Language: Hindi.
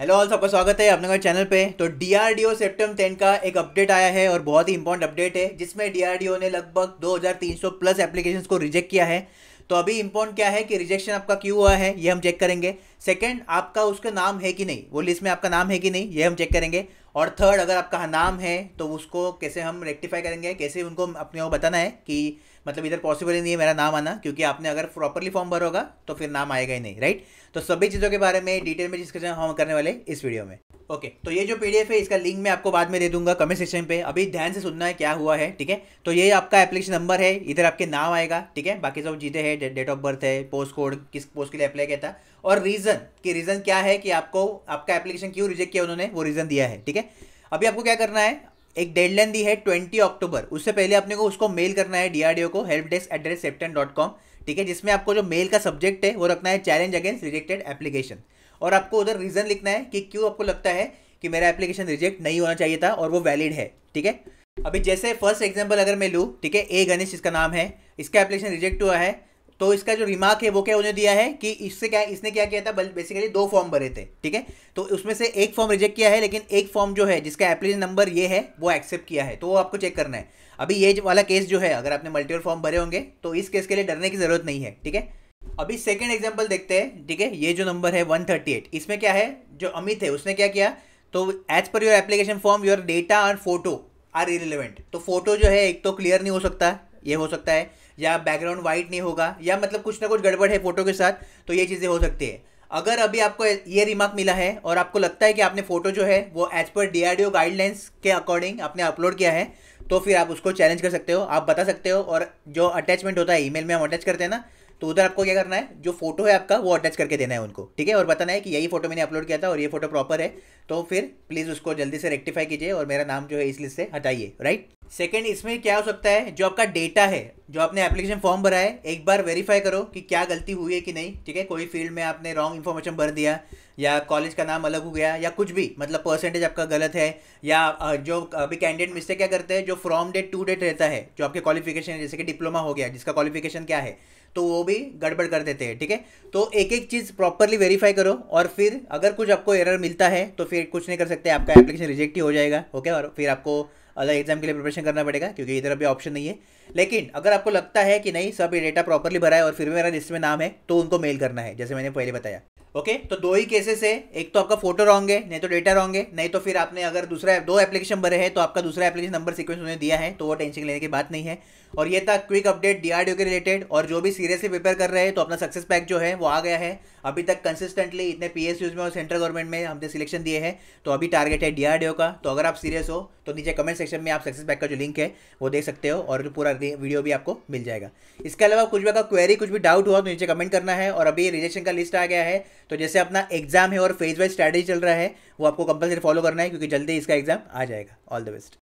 हेलो ऑल सबका स्वागत है अपने चैनल पे तो डीआरडीओ सेप्टम टेन का एक अपडेट आया है और बहुत ही इंपॉर्टेंट अपडेट है जिसमें डीआरडीओ ने लगभग 2300 प्लस एप्लीकेशंस को रिजेक्ट किया है तो अभी इम्पोर्ट क्या है कि रिजेक्शन आपका क्यों हुआ है ये हम चेक करेंगे सेकेंड आपका उसका नाम है कि नहीं वो लिस्ट में आपका नाम है कि नहीं ये हम चेक करेंगे और थर्ड अगर आपका नाम है तो उसको कैसे हम रेक्टिफाई करेंगे कैसे उनको अपने को बताना है कि मतलब इधर पॉसिबल ही नहीं है मेरा नाम आना क्योंकि आपने अगर प्रॉपरली फॉर्म भरोगा तो फिर नाम आएगा ही नहीं राइट तो सभी चीज़ों के बारे में डिटेल में डिस्कशन हम करने वाले इस वीडियो में ओके तो ये जो पीडीएफ है इसका लिंक मैं आपको बाद में दे दूंगा कमेंट सेक्शन पे अभी ध्यान से सुनना है क्या हुआ है ठीक है तो ये आपका एप्लीकेशन नंबर है इधर आपके नाम आएगा ठीक है बाकी सब चीज़ें हैं डेट ऑफ बर्थ है पोस्ट कोड किस पोस्ट के लिए अप्लाई किया था और रीज़न कि रीज़न क्या है कि आपको आपका एप्लीकेशन क्यों रिजेक्ट किया उन्होंने वो रीज़न दिया है ठीक है अभी आपको क्या करना है एक डेडलाइन दी है ट्वेंटी अक्टूबर उससे पहले आपने को उसको मेल करना है डीआरडीओ को help desk at the rate CEPTAM dot com ठीक है जिसमें आपको जो मेल का सब्जेक्ट है वो रखना है चैलेंज अगेंस्ट रिजेक्टेड एप्लीकेशन और आपको उधर रीज़न लिखना है कि क्यों आपको लगता है कि मेरा एप्लीकेशन रिजेक्ट नहीं होना चाहिए था और वो वैलिड है ठीक है अभी जैसे फर्स्ट एग्जाम्पल अगर मैं लूँ ठीक है ए गणेश इसका नाम है इसका एप्लीकेशन रिजेक्ट हुआ है तो इसका जो रिमार्क है वो क्या उन्हें दिया है कि इससे क्या इसने क्या किया था बेसिकली दो फॉर्म भरे थे ठीक है तो उसमें से एक फॉर्म रिजेक्ट किया है लेकिन एक फॉर्म जो है जिसका एप्लीकेशन नंबर ये है वो एक्सेप्ट किया है तो वो आपको चेक करना है अभी ये वाला केस जो है अगर आपने मल्टीपल फॉर्म भरे होंगे तो इस केस के लिए डरने की जरूरत नहीं है ठीक है अभी सेकेंड एग्जाम्पल देखते हैं ठीक है ये जो नंबर है वन थर्टी एट इसमें क्या है जो अमित है उसने क्या किया तो as per your application form your data और फोटो आर इरेलीवेंट तो फोटो जो है एक तो क्लियर नहीं हो सकता ये हो सकता है या बैकग्राउंड वाइट नहीं होगा या मतलब कुछ ना कुछ गड़बड़ है फोटो के साथ तो ये चीज़ें हो सकती है अगर अभी आपको ये रिमार्क मिला है और आपको लगता है कि आपने फोटो जो है वो एज पर डी गाइडलाइंस के अकॉर्डिंग आपने अपलोड किया है तो फिर आप उसको चैलेंज कर सकते हो आप बता सकते हो और जो अटैचमेंट होता है ईमेल में हम अटैच करते हैं ना तो उधर आपको क्या करना है जो फोटो है आपका वो अटैच करके देना है उनको ठीक है और बताना है कि यही फोटो मैंने अपलोड किया था और ये फोटो प्रॉपर है तो फिर प्लीज़ उसको जल्दी से रेक्टिफाई कीजिए और मेरा नाम जो है इस लिस्ट से हटाइए राइट सेकेंड इसमें क्या हो सकता है जो आपका डेटा है जो आपने एप्लीकेशन फॉर्म भरा है एक बार वेरीफाई करो कि क्या गलती हुई है कि नहीं ठीक है कोई फील्ड में आपने रॉन्ग इन्फॉर्मेशन भर दिया या कॉलेज का नाम अलग हो गया या कुछ भी मतलब परसेंटेज आपका गलत है या जो अभी कैंडिडेट मिस्टेक क्या करते हैं जो फ्रॉम डेट टू डेट रहता है जो आपके क्वालिफिकेशन जैसे कि डिप्लोमा हो गया जिसका क्वालिफिकेशन क्या है तो वो भी गड़बड़ कर देते हैं ठीक है ठीके? तो एक एक चीज़ प्रॉपरली वेरीफाई करो और फिर अगर कुछ आपको एरर मिलता है तो फिर कुछ नहीं कर सकते आपका एप्लीकेशन रिजेक्ट ही हो जाएगा ओके और फिर आपको अलग एग्जाम के लिए प्रिपरेशन करना पड़ेगा क्योंकि इधर अभी ऑप्शन नहीं है लेकिन अगर आपको लगता है कि नहीं सब ये डेटा प्रॉपरली भरा है और फिर भी मेरा लिस्ट में नाम है तो उनको मेल करना है जैसे मैंने पहले बताया ओके okay? तो दो ही केसेस है एक तो आपका फोटो रॉन्ग है नहीं तो डेटा रॉन्ग है नहीं तो फिर आपने अगर दूसरा दो एप्लीकेशन भरे हैं तो आपका दूसरा एप्लीकेशन नंबर सीक्वेंस उन्हें दिया है तो वो टेंशन लेने की बात नहीं है और ये था क्विक अपडेट डीआरडीओ के रिलेटेड और जो भी सीरियसली प्रिपेयर कर रहे हैं तो अपना सक्सेस पैक जो है वो आ गया है अभी तक कंसिस्टेंटली इतने पी में और सेंट्रल गवर्नमेंट में हमने सिलेक्शन दिए हैं तो अभी टारगेट है डीआरडीओ का तो अगर आप सीरियस हो तो नीचे कमेंट सेक्शन में आप सक्सेस पैक का जो लिंक है वो देख सकते हो और पूरा वीडियो भी आपको मिल जाएगा इसके अलावा कुछ भी अगर क्वेरी कुछ भी डाउट हुआ तो नीचे कमेंट करना है और अभी रिजेक्शन का लिस्ट आ गया है तो जैसे अपना एग्जाम है और फेज वाइज स्ट्रैटेजी चल रहा है वो आपको कंपलसरी फॉलो करना है क्योंकि जल्दी इसका एग्जाम आ जाएगा ऑल द बेस्ट